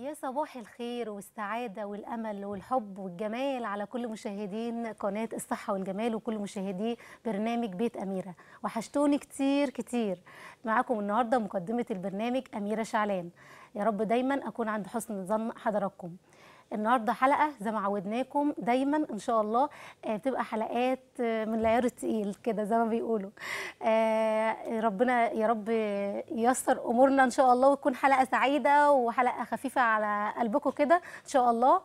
يا صباح الخير والسعادة والأمل والحب والجمال على كل مشاهدين قناة الصحة والجمال وكل مشاهدي برنامج بيت أميرة وحشتوني كتير كتير معاكم النهاردة مقدمة البرنامج أميرة شعلان يا رب دايما أكون عند حسن ظن حضراتكم النهارده حلقه زي ما عودناكم دايما ان شاء الله آه، بتبقى حلقات آه، من العيار الثقيل كده زي ما بيقولوا آه، ربنا يا رب ييسر امورنا ان شاء الله وتكون حلقه سعيده وحلقه خفيفه على قلبكم كده ان شاء الله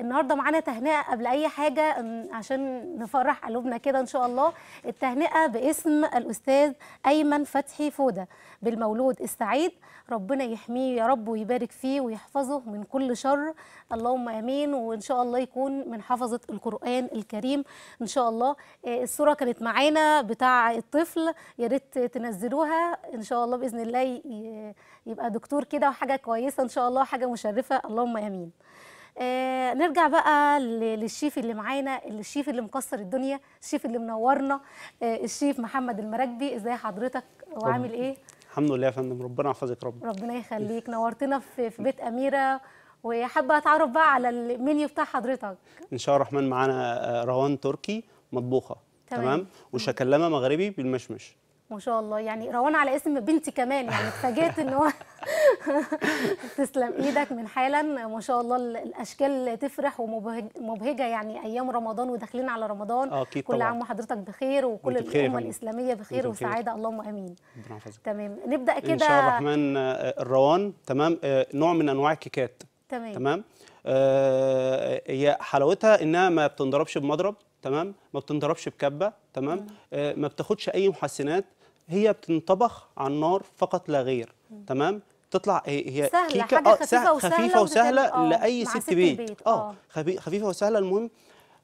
النهارده معانا تهنئه قبل اي حاجه عشان نفرح قلوبنا كده ان شاء الله التهنئه باسم الاستاذ ايمن فتحي فوده بالمولود السعيد ربنا يحميه يا رب ويبارك فيه ويحفظه من كل شر اللهم امين وان شاء الله يكون من حفظه القران الكريم ان شاء الله آه، الصوره كانت معانا بتاع الطفل يا ريت تنزلوها ان شاء الله باذن الله يبقى دكتور كده وحاجه كويسه ان شاء الله حاجه مشرفه اللهم امين آه نرجع بقى للشيف اللي معانا الشيف اللي مكسر الدنيا الشيف اللي منورنا آه الشيف محمد المراكبي ازاي حضرتك وعامل ايه الحمد لله يا فندم ربنا يحفظك رب ربنا يخليك نورتنا في, في بيت اميره وحابه اتعرف بقى على المنيو بتاع حضرتك ان شاء الله الرحمن معانا آه، روان تركي مطبوخه تمام, تمام. وشكلمه مغربي بالمشمش ما شاء الله يعني روان على اسم بنتي كمان يعني اتفاجئت ان هو تسلم ايدك من حالا ما شاء الله الاشكال تفرح ومبهجه يعني ايام رمضان وداخلين على رمضان آه، اكيد كل عام وحضرتك بخير وكل الامه الاسلاميه بخير وسعاده اللهم امين تمام نبدا كده ان شاء الله الرحمن الروان آه، تمام نوع من انواع الكيكات تمام تمام آه هي حلاوتها انها ما بتنضربش بمضرب تمام ما بتنضربش بكبه تمام آه ما بتاخدش اي محسنات هي بتنطبخ على النار فقط لا غير تمام تطلع هي سهلة كيكه حاجة آه، خفيفة, آه وسهلة خفيفه وسهله وسهلة آه، لاي ست, ست بيت, بيت. اه, آه. خفيفه وسهله المهم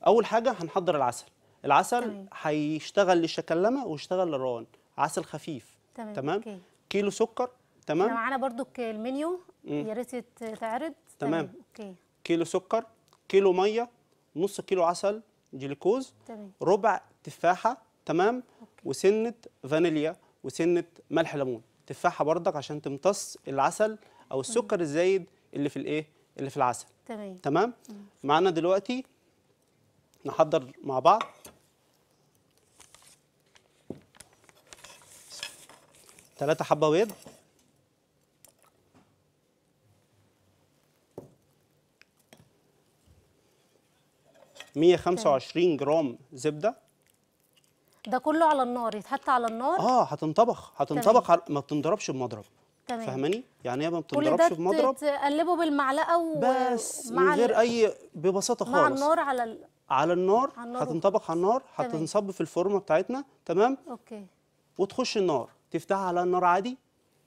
اول حاجه هنحضر العسل العسل هيشتغل للشكلمه ويشتغل للروان عسل خفيف تمام, تمام. كيلو سكر تمام احنا معانا برضو المنيو يا ريت تعرض تمام أوكي. كيلو سكر كيلو ميه نص كيلو عسل جلوكوز ربع تفاحه تمام أوكي. وسنه فانيليا وسنه ملح ليمون تفاحه بردك عشان تمتص العسل او السكر الزايد اللي في الايه اللي في العسل تمام تمام معانا دلوقتي نحضر مع بعض ثلاثة حبة بيض 125 جرام زبده ده كله على النار يتحط على النار اه هتنطبخ هتنطبخ على... ما بتنضربش بمضرب تمام فاهماني يعني هي ما بتنضربش بمضرب تقلبه بالمعلقه و... بس من غير اي ببساطه خالص مع النار على ال... على النار هتنطبخ على النار هتنصب في الفرمه بتاعتنا تمام اوكي وتخش النار تفتحها على النار عادي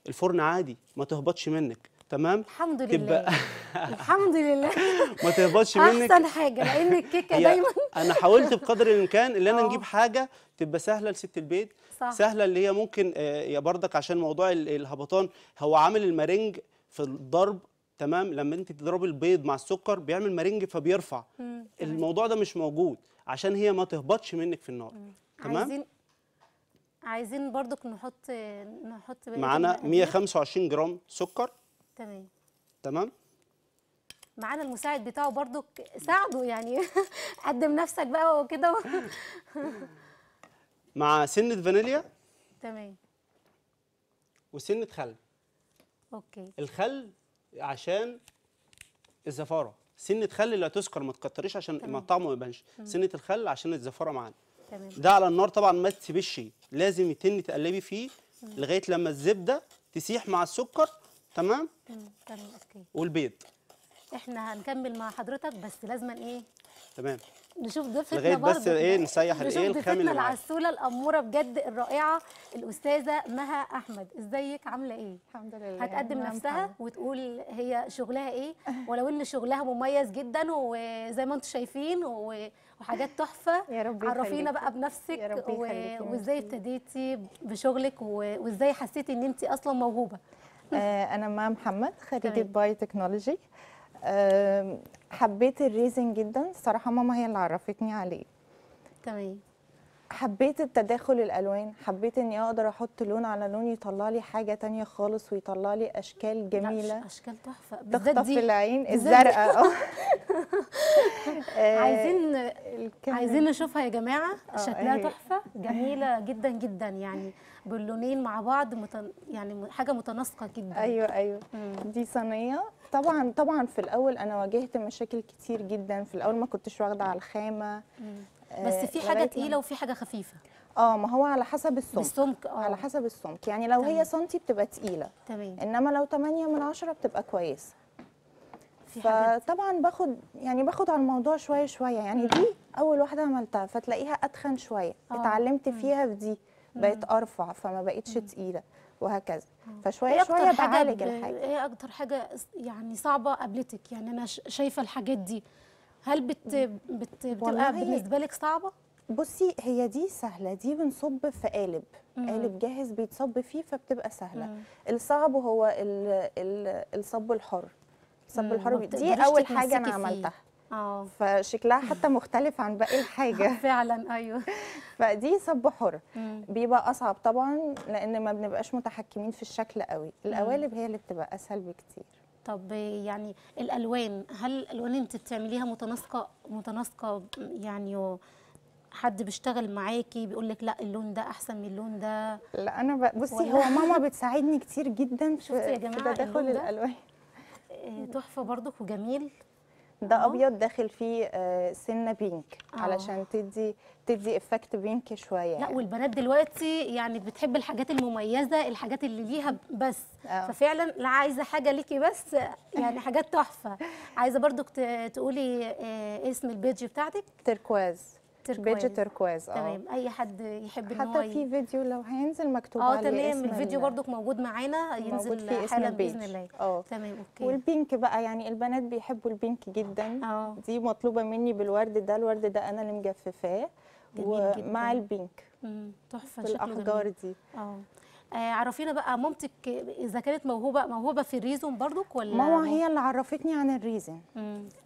الفرن عادي ما تهبطش منك تمام الحمد لله تبقى الحمد لله ما تهبطش منك احسن حاجه لان الكيكه دايما انا حاولت بقدر الامكان ان انا آه. نجيب حاجه تبقى سهله لست البيت صح. سهله اللي هي ممكن آه، يا بردك عشان موضوع الهبطان هو عامل المارينج في الضرب تمام لما انت تضربي البيض مع السكر بيعمل مارينج فبيرفع مم. الموضوع ده مش موجود عشان هي ما تهبطش منك في النار مم. تمام عايزين عايزين برضك نحط نحط معانا 125 جرام سكر تمام تمام معانا المساعد بتاعه برضو ساعده يعني قدم نفسك بقى وكده مع سنه فانيليا تمام وسنه خل اوكي الخل عشان الزفاره سنه خل اللي هتسكر ما تكتريش عشان ما طعمه ما يبانش سنه الخل عشان الزفاره معانا تمام ده على النار طبعا ما تسيبش لازم يتن تقلبي فيه لغايه لما الزبده تسيح مع السكر تمام تمام اوكي والبيض احنا هنكمل مع حضرتك بس لازما ايه تمام نشوف ضيفتنا لغايه بس ايه نسيح الايه نشوف اللي العسوله الاموره بجد الرائعه الاستاذه مها احمد ازيك عامله ايه الحمد لله هتقدم نعم، نفسها وتقول هي شغلها ايه ولو ان شغلها مميز جدا وزي ما انتم شايفين وحاجات تحفه يا رب عرفينا بقى بنفسك وازاي ابتديتي بشغلك وازاي حسيتي ان انت اصلا موهوبه آه، انا ما محمد خريجه باي تكنولوجي حبيت الريزنج جدا الصراحه ماما هي اللي عرفتني عليه تمام حبيت التداخل الالوان حبيت اني اقدر احط لون على لون يطلع لي حاجه تانية خالص ويطلع لي اشكال جميله اشكال تحفه تخطف العين الزرقاء آه. عايزين عايزين نشوفها يا جماعه آه، شكلها إيه. تحفه جميله جدا جدا يعني باللونين مع بعض متن... يعني حاجه متناسقه جدا ايوه ايوه مم. دي صينيه طبعا طبعا في الاول انا واجهت مشاكل كتير جدا في الاول ما كنتش واخده على الخامه بس آه، في حاجه تقيله يعني. وفي حاجه خفيفه اه ما هو على حسب السمك السمك اه على حسب السمك يعني لو تمام. هي سنتي بتبقى تقيله تمام انما لو 8 من 10 بتبقى كويسه فطبعا باخد يعني باخد على الموضوع شويه شويه يعني دي اول واحده عملتها فتلاقيها اتخن شويه أوه. اتعلمت فيها في دي بقت ارفع فما بقتش تقيله وهكذا فشويه إيه شويه بعالج الحاجه ايه اكتر حاجه يعني صعبه قابلتك يعني انا شايفه الحاجات دي هل بت... بت... بتبقى بالنسبه لك صعبه بصي هي دي سهله دي بنصب في قالب مم. قالب جاهز بيتصب فيه فبتبقى سهله مم. الصعب هو ال... ال... الصب الحر الصب الحر دي اول حاجه انا عملتها آه. فشكلها حتى مختلف عن باقي الحاجه فعلا ايوه فدي صب حر بيبقى اصعب طبعا لان ما بنبقاش متحكمين في الشكل قوي القوالب هي اللي بتبقى اسهل بكتير طب يعني الالوان هل الالوان انت بتعمليها متناسقه متناسقه يعني حد بيشتغل معاكي بيقول لك لا اللون ده احسن من اللون ده لا انا بصي هو ماما بتساعدني كتير جدا في, في تداخل الالوان آه، تحفه برضك وجميل ده ابيض داخل فيه آه، سنه بينك أوه. علشان تدي تدي افكت بينك شويه لا يعني. والبنات دلوقتي يعني بتحب الحاجات المميزه الحاجات اللي ليها بس أوه. ففعلا لا عايزه حاجه ليكي بس يعني حاجات تحفه عايزه برضو تقولي آه، اسم البيج بتاعتك تركواز تركويز بيج تركويز اه تمام اي حد يحب ان حتى في فيديو لو هينزل مكتوب آه، عليه اه تمام الفيديو برضك موجود معانا ينزل في حالا باذن الله اه تمام اوكي والبينك بقى يعني البنات بيحبوا البينك جدا اه دي مطلوبه مني بالورد ده الورد ده انا اللي مجففاه ومع البينك تحفه الاحجار دي آه. اه عرفينا بقى مامتك اذا كانت موهوبه موهوبه في الريزون برضك ولا ماما هي اللي عرفتني عن الريزن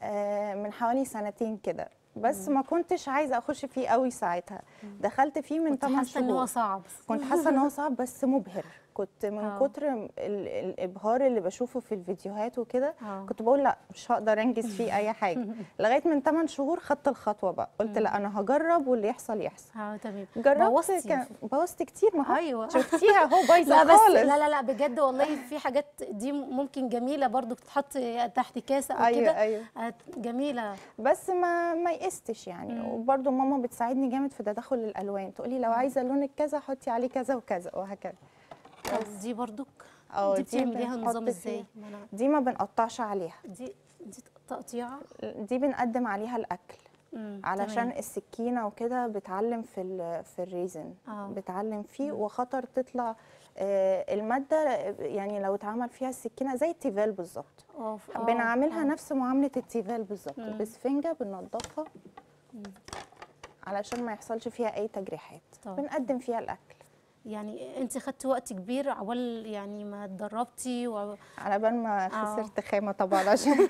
آه من حوالي سنتين كده بس ما كنتش عايزه اخش فيه قوي ساعتها دخلت فيه من 8 شهور كنت حاسه ان هو صعب كنت حاسه ان هو صعب بس مبهر كنت من أوه. كتر الابهار اللي بشوفه في الفيديوهات وكده آه. كنت بقول لا مش هقدر انجز فيه اي حاجه لغايه من 8 شهور خدت الخطوه بقى قلت لا انا هجرب واللي يحصل يحصل اه تمام جربت بوظت كتير ما ايوه شفتيها هو بايظه خالص لا لا لا بجد والله في حاجات دي ممكن جميله برضو تتحط تحت كاسه او أيوة كده أيوة. آه، جميله بس ما ما يقستش يعني وبرده ماما بتساعدني جامد في تدخل الالوان تقولي لو عايزه لونك كذا حطي عليه كذا وكذا وهكذا بس دي أو دي بتعمليها نظام ازاي دي ما بنقطعش عليها دي دي تقطيعه دي بنقدم عليها الاكل مم. علشان تمام. السكينه وكده بتعلم في في الريزن آه. بتعلم فيه مم. وخطر تطلع آه، الماده يعني لو اتعمل فيها السكينه زي التيفال بالظبط آه، بنعملها أوف. آه. نفس معامله التيفال بالظبط بسفنجه بننضفها علشان ما يحصلش فيها اي تجريحات طيب. بنقدم فيها الاكل يعني انت خدت وقت كبير عوال يعني ما اتدربتي و... على بال ما آه. خسرت خامه طبعا عشان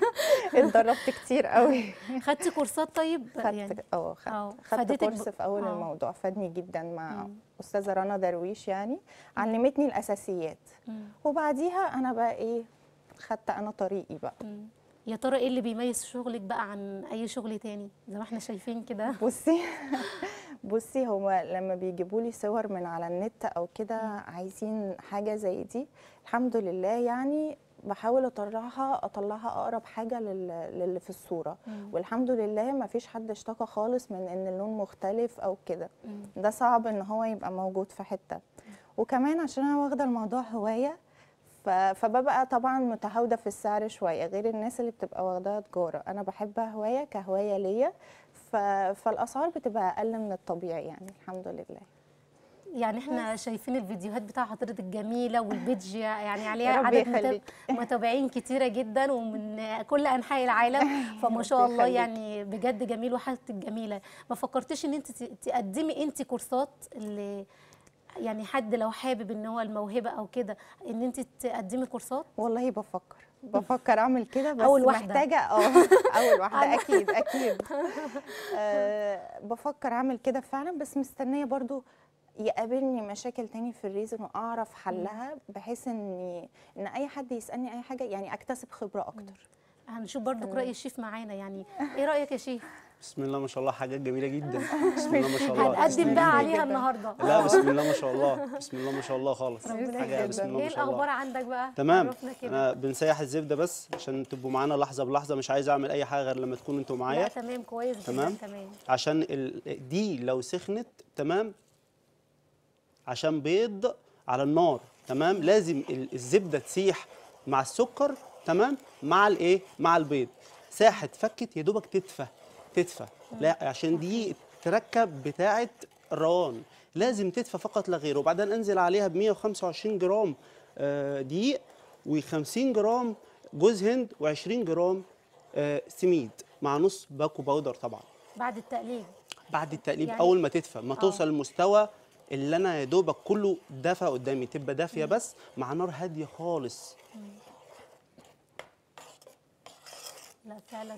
اتدربت كتير قوي خدت كورسات طيب خدت يعني اه خدت آه. خدت كورس ب... في اول أوه. الموضوع فادني جدا مع مم. استاذه رنا درويش يعني علمتني الاساسيات مم. وبعديها انا بقى ايه خدت انا طريقي بقى مم. يا ترى ايه اللي بيميز شغلك بقى عن اي شغل تاني زي ما احنا شايفين كده بصي بصي هو لما بيجيبوا لي صور من على النت او كده عايزين حاجه زي دي الحمد لله يعني بحاول اطلعها اطلعها اقرب حاجه للي في الصوره مم. والحمد لله ما فيش حد اشتكى خالص من ان اللون مختلف او كده ده صعب ان هو يبقى موجود في حته وكمان عشان انا واخده الموضوع هوايه فببقى طبعا متهاوده في السعر شويه غير الناس اللي بتبقى واخداها تجاره انا بحبها هوايه كهوايه ليا فالاسعار بتبقى اقل من الطبيعي يعني الحمد لله يعني احنا شايفين الفيديوهات بتاع حضرتك جميله والبيج يعني عليها عدد متابعين كتيره جدا ومن كل انحاء العالم فما شاء الله يعني بجد جميل وحالتك جميله ما فكرتيش ان انت تقدمي انت كورسات اللي يعني حد لو حابب ان هو الموهبه او كده ان انت تقدمي كورسات والله بفكر بفكر اعمل كده بس أول واحدة. محتاجه اه اول واحده اكيد اكيد أه بفكر اعمل كده فعلا بس مستنيه برضو يقابلني مشاكل تاني في الريزن واعرف حلها بحيث ان ان اي حد يسالني اي حاجه يعني اكتسب خبره اكتر هنشوف برضو راي الشيف معانا يعني ايه رايك يا شيف بسم الله ما شاء الله حاجات جميله جدا بسم الله ما شاء الله هنقدم بقى عليها النهارده لا بسم الله ما شاء الله بسم الله ما شاء الله خالص حاجه بسم الله ما إيه شاء الله ايه الاخبار عندك بقى تمام انا بنسيح الزبده بس عشان تبقوا معانا لحظه بلحظه مش عايز اعمل اي حاجه غير لما تكونوا انتوا معايا تمام كويس تمام تمام عشان ال... دي لو سخنت تمام عشان بيض على النار تمام لازم الزبده تسيح مع السكر تمام مع الايه مع البيض ساحت فكت يا دوبك تدفى تدفى لا عشان دي تركب بتاعه روان لازم تدفى فقط لا غير وبعدين انزل عليها ب 125 جرام آه، دقيق و50 جرام جوز هند و20 جرام آه، سميد مع نص باكو باودر طبعا بعد التقليب بعد التقليب يعني اول ما تدفى ما أوه. توصل لمستوى اللي انا يا دوبك كله دفى قدامي تبقى دافيه بس مع نار هاديه خالص مم. لا فعلا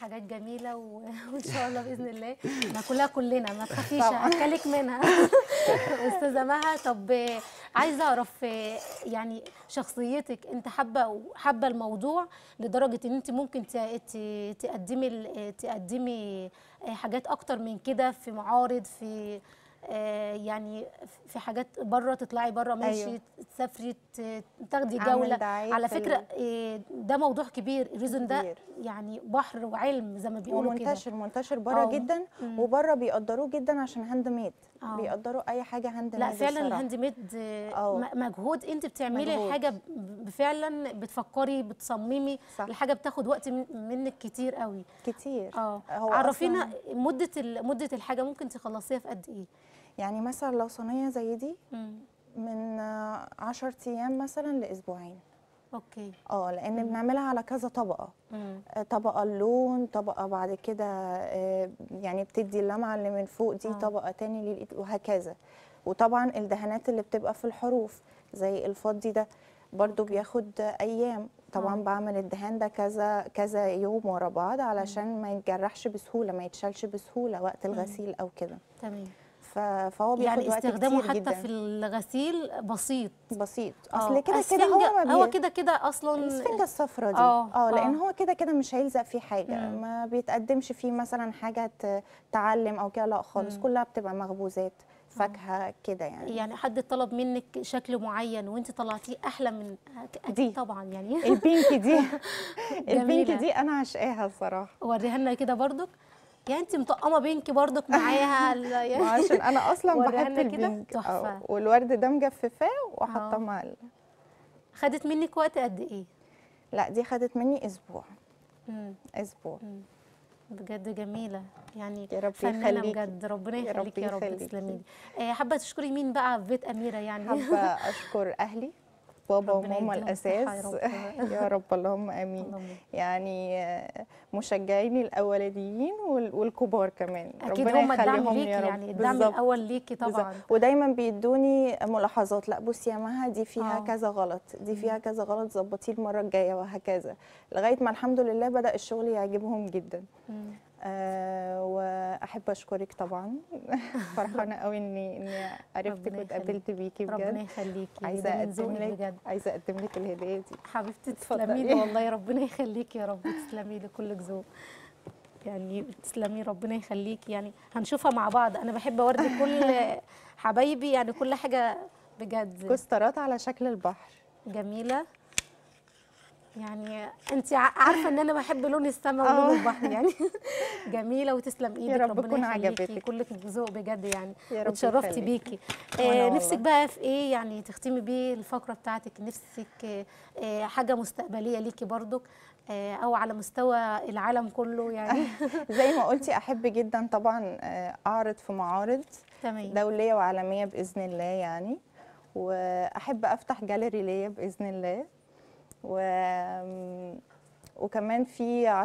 حاجات جميله وان شاء الله باذن الله ناكلها كلنا ما تخافيش اكلك منها استاذه مها طب عايزه اعرف يعني شخصيتك انت حابه حابه الموضوع لدرجه ان انت ممكن تقدمي تقدمي حاجات اكتر من كده في معارض في آه، يعني في حاجات بره تطلعي بره ماشي أيوه. تسافري تاخدي جوله على فكره آه، ده موضوع كبير الريزون ده يعني بحر وعلم زي ما بيقولوا كده منتشر منتشر بره آه، جدا وبره بيقدروه جدا عشان هاند ميد أوه. بيقدروا اي حاجه هاند ميد لا فعلا الهاند آه، آه. ميد مجهود انت بتعملي مجهود. الحاجه فعلا بتفكري بتصممي صح. الحاجه بتاخد وقت منك كتير قوي كتير اه عرفينا مده مده الحاجه ممكن تخلصيها في قد ايه يعني مثلا لو صينيه زي دي من 10 ايام مثلا لاسبوعين اوكي اه لان بنعملها على كذا طبقه مم. آه، طبقه اللون طبقه بعد كده آه، يعني بتدي اللمعه اللي من فوق دي آه. طبقه تاني للايد وهكذا وطبعا الدهانات اللي بتبقى في الحروف زي الفضي ده برضو بياخد ايام طبعا آه. بعمل الدهان ده كذا كذا يوم ورا بعض علشان مم. ما يتجرحش بسهوله ما يتشالش بسهوله وقت الغسيل مم. او كده تمام فهو بياخد يعني وقت استخدامه كتير حتى جداً. في الغسيل بسيط بسيط آه. اصل كده كده هو ما هو كده كده اصلا السفنجه الصفراء دي اه, آه، لان آه. هو كده كده مش هيلزق فيه حاجه مم. ما بيتقدمش فيه مثلا حاجه تعلم او كده لا خالص مم. كلها بتبقى مخبوزات فاكهه كده يعني يعني حد طلب منك شكل معين وانت طلعتيه احلى من دي طبعا يعني البينك دي البينك دي انا عشقاها الصراحه وريها لنا كده برضك يعني انت مطقمه بينك برضك معاها يعني عشان انا اصلا بحب البينك تحفه والورد ده مجففاه وحاطاه اه. مع خدت منك وقت قد ايه لا دي خدت مني اسبوع مم. اسبوع مم. بجد جميله يعني يا رب فنانه بجد ربنا يخليك يا رب تسلمي آه، حابه تشكري مين بقى في بيت اميره يعني حابه اشكر اهلي بابا وماما الاساس يا رب اللهم امين يعني مشجعيني الاولانيين والكبار كمان أكيد ربنا هم الدعم ليكي يا رب. يعني الدعم الاول ليكي طبعا بالزبط. ودايما بيدوني ملاحظات لا بصي يا مها دي فيها آه. كذا غلط دي فيها كذا غلط ظبطيه المره الجايه وهكذا لغايه ما الحمد لله بدا الشغل يعجبهم جدا مم. آه، واحب اشكرك طبعا فرحانه قوي اني اني عرفتك واتقابلت بيكي بجد ربنا يخليكي عايزه اقدم لك بجد. عايزه اقدم لك الهديه دي حبيبتي تسلمي لي والله ربنا يخليكي يا رب تسلمي لي كلك ذوق يعني تسلمي ربنا يخليكي يعني هنشوفها مع بعض انا بحب اوردي كل حبايبي يعني كل حاجه بجد كسترات على شكل البحر جميله يعني انت عارفه ان انا بحب لون السماء آه. ولون البحر يعني جميله وتسلم ايدك يعني، يا رب ربنا عجبتك كلك ذوق بجد يعني وتشرفتي بيكي آه نفسك بقى في ايه يعني تختمي بيه الفقره بتاعتك نفسك آه حاجه مستقبليه ليكي برضك آه او على مستوى العالم كله يعني زي ما قلتي احب جدا طبعا آه، اعرض في معارض تمام. دوليه وعالميه باذن الله يعني واحب افتح جاليري ليا باذن الله و وكمان في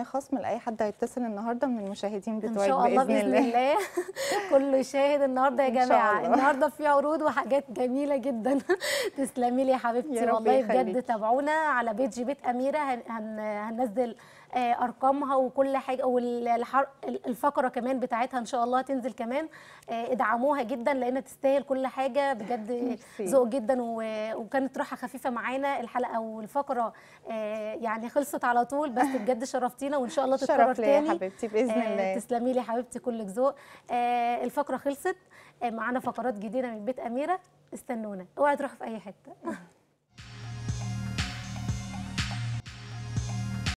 10% خصم لاي حد هيتصل النهارده من المشاهدين بتوعك ان شاء الله باذن الله, الله. كله يشاهد النهارده يا جماعه النهارده في عروض وحاجات جميله جدا تسلمي لي يا حبيبتي والله بجد تابعونا على بيج بيت اميره هن... هن... هننزل آه، ارقامها وكل حاجه والفقره كمان بتاعتها ان شاء الله هتنزل كمان آه، ادعموها جدا لان تستاهل كل حاجه بجد ذوق جدا وكانت راحه خفيفه معانا الحلقه والفقره آه، يعني خلصت على طول بس بجد شرفتينا وان شاء الله تتكرر تاني يا حبيبتي باذن الله تسلمي لي حبيبتي كل ذوق الفقره خلصت معانا فقرات جديده من بيت اميره استنونا اوعي تروحوا في اي حته